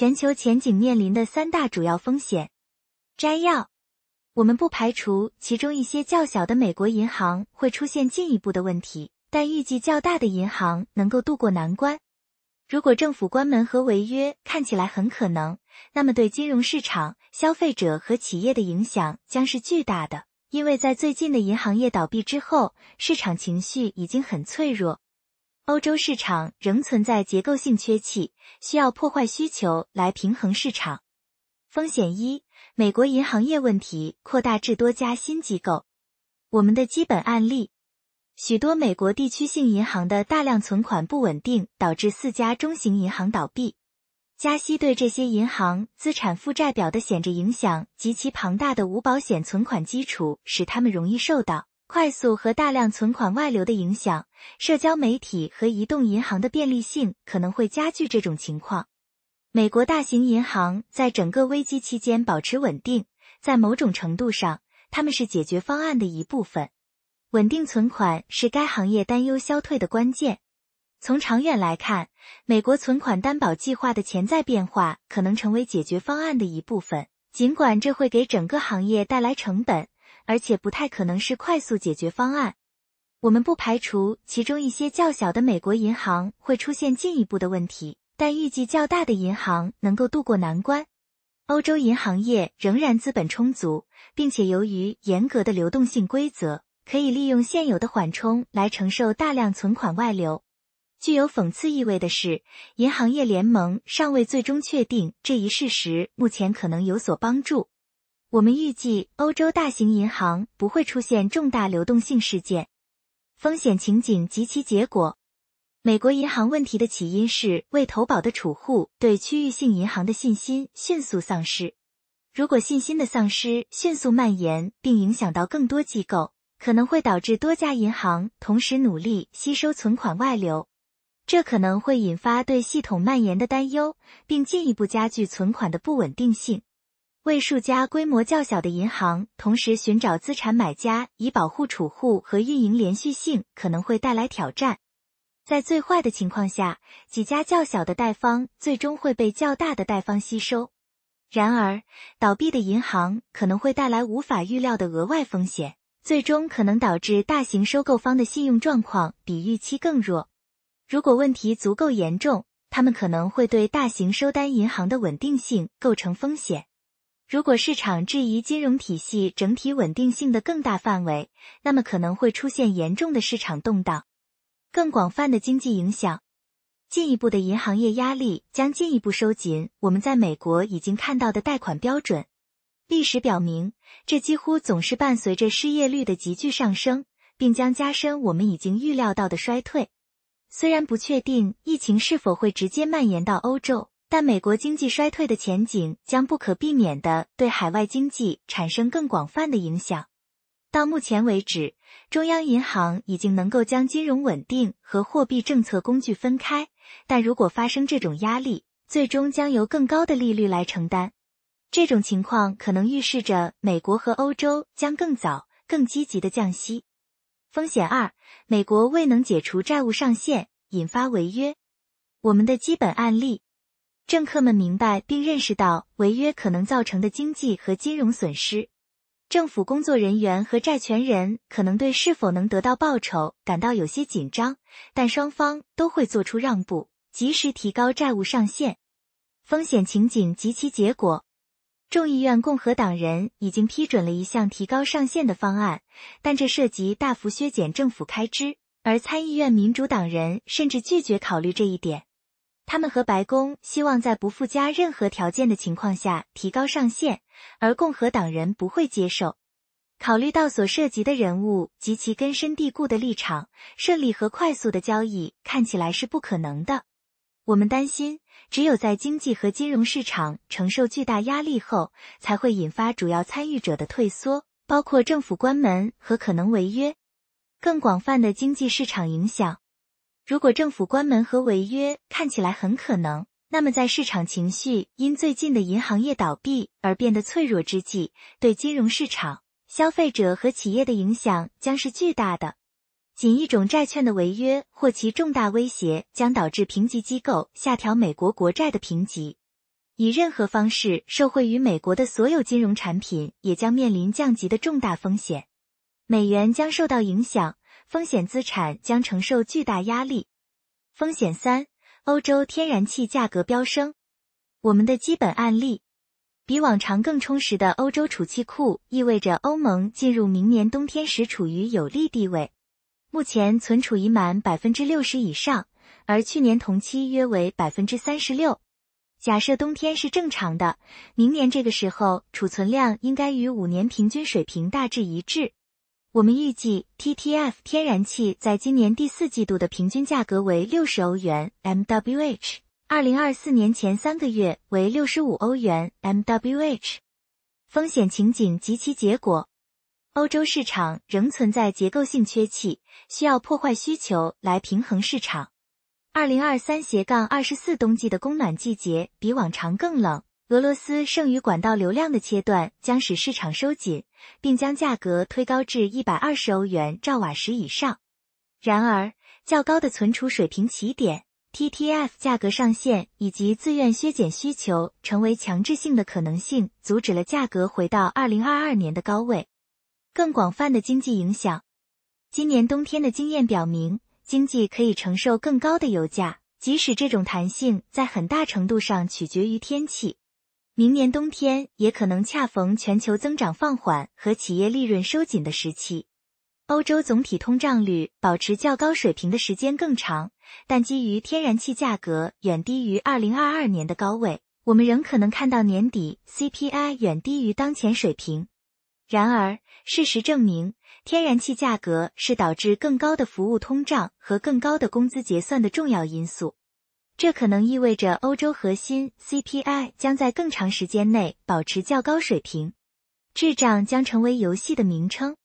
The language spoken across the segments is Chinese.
全球前景面临的三大主要风险。摘要：我们不排除其中一些较小的美国银行会出现进一步的问题，但预计较大的银行能够渡过难关。如果政府关门和违约看起来很可能，那么对金融市场、消费者和企业的影响将是巨大的，因为在最近的银行业倒闭之后，市场情绪已经很脆弱。欧洲市场仍存在结构性缺气，需要破坏需求来平衡市场。风险一：美国银行业问题扩大至多家新机构。我们的基本案例：许多美国地区性银行的大量存款不稳定，导致四家中型银行倒闭。加息对这些银行资产负债表的显著影响及其庞大的无保险存款基础，使他们容易受到。快速和大量存款外流的影响，社交媒体和移动银行的便利性可能会加剧这种情况。美国大型银行在整个危机期间保持稳定，在某种程度上，他们是解决方案的一部分。稳定存款是该行业担忧消退的关键。从长远来看，美国存款担保计划的潜在变化可能成为解决方案的一部分，尽管这会给整个行业带来成本。而且不太可能是快速解决方案。我们不排除其中一些较小的美国银行会出现进一步的问题，但预计较大的银行能够渡过难关。欧洲银行业仍然资本充足，并且由于严格的流动性规则，可以利用现有的缓冲来承受大量存款外流。具有讽刺意味的是，银行业联盟尚未最终确定这一事实，目前可能有所帮助。我们预计欧洲大型银行不会出现重大流动性事件。风险情景及其结果：美国银行问题的起因是未投保的储户对区域性银行的信心迅速丧失。如果信心的丧失迅速蔓延并影响到更多机构，可能会导致多家银行同时努力吸收存款外流，这可能会引发对系统蔓延的担忧，并进一步加剧存款的不稳定性。为数家规模较小的银行同时寻找资产买家，以保护储户和运营连续性，可能会带来挑战。在最坏的情况下，几家较小的贷方最终会被较大的贷方吸收。然而，倒闭的银行可能会带来无法预料的额外风险，最终可能导致大型收购方的信用状况比预期更弱。如果问题足够严重，他们可能会对大型收单银行的稳定性构成风险。如果市场质疑金融体系整体稳定性的更大范围，那么可能会出现严重的市场动荡、更广泛的经济影响、进一步的银行业压力，将进一步收紧我们在美国已经看到的贷款标准。历史表明，这几乎总是伴随着失业率的急剧上升，并将加深我们已经预料到的衰退。虽然不确定疫情是否会直接蔓延到欧洲。但美国经济衰退的前景将不可避免地对海外经济产生更广泛的影响。到目前为止，中央银行已经能够将金融稳定和货币政策工具分开，但如果发生这种压力，最终将由更高的利率来承担。这种情况可能预示着美国和欧洲将更早、更积极的降息。风险二：美国未能解除债务上限，引发违约。我们的基本案例。政客们明白并认识到违约可能造成的经济和金融损失，政府工作人员和债权人可能对是否能得到报酬感到有些紧张，但双方都会做出让步，及时提高债务上限。风险情景及其结果，众议院共和党人已经批准了一项提高上限的方案，但这涉及大幅削减政府开支，而参议院民主党人甚至拒绝考虑这一点。他们和白宫希望在不附加任何条件的情况下提高上限，而共和党人不会接受。考虑到所涉及的人物及其根深蒂固的立场，顺利和快速的交易看起来是不可能的。我们担心，只有在经济和金融市场承受巨大压力后，才会引发主要参与者的退缩，包括政府关门和可能违约，更广泛的经济市场影响。如果政府关门和违约看起来很可能，那么在市场情绪因最近的银行业倒闭而变得脆弱之际，对金融市场、消费者和企业的影响将是巨大的。仅一种债券的违约或其重大威胁将导致评级机构下调美国国债的评级，以任何方式受惠于美国的所有金融产品也将面临降级的重大风险。美元将受到影响。风险资产将承受巨大压力。风险三：欧洲天然气价格飙升。我们的基本案例比往常更充实的欧洲储气库意味着欧盟进入明年冬天时处于有利地位。目前存储已满百分之六十以上，而去年同期约为百分之三十六。假设冬天是正常的，明年这个时候储存量应该与五年平均水平大致一致。我们预计 TTF 天然气在今年第四季度的平均价格为六十欧元 MWh，二零二四年前三个月为六十五欧元 MWh。风险情景及其结果：欧洲市场仍存在结构性缺气，需要破坏需求来平衡市场。二零二三二十四冬季的供暖季节比往常更冷。俄罗斯剩余管道流量的切断将使市场收紧，并将价格推高至一百二十欧元兆瓦时以上。然而，较高的存储水平起点、TTF 价格上限以及自愿削减需求成为强制性的可能性，阻止了价格回到二零二二年的高位。更广泛的经济影响，今年冬天的经验表明，经济可以承受更高的油价，即使这种弹性在很大程度上取决于天气。明年冬天也可能恰逢全球增长放缓和企业利润收紧的时期。欧洲总体通胀率保持较高水平的时间更长，但基于天然气价格远低于2022年的高位，我们仍可能看到年底 CPI 远低于当前水平。然而，事实证明，天然气价格是导致更高的服务通胀和更高的工资结算的重要因素。这可能意味着欧洲核心 CPI 将在更长时间内保持较高水平，智障将成为游戏的名称。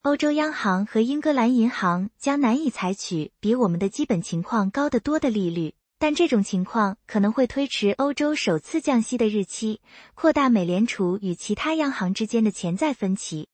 欧洲央行和英格兰银行将难以采取比我们的基本情况高得多的利率，但这种情况可能会推迟欧洲首次降息的日期，扩大美联储与其他央行之间的潜在分歧。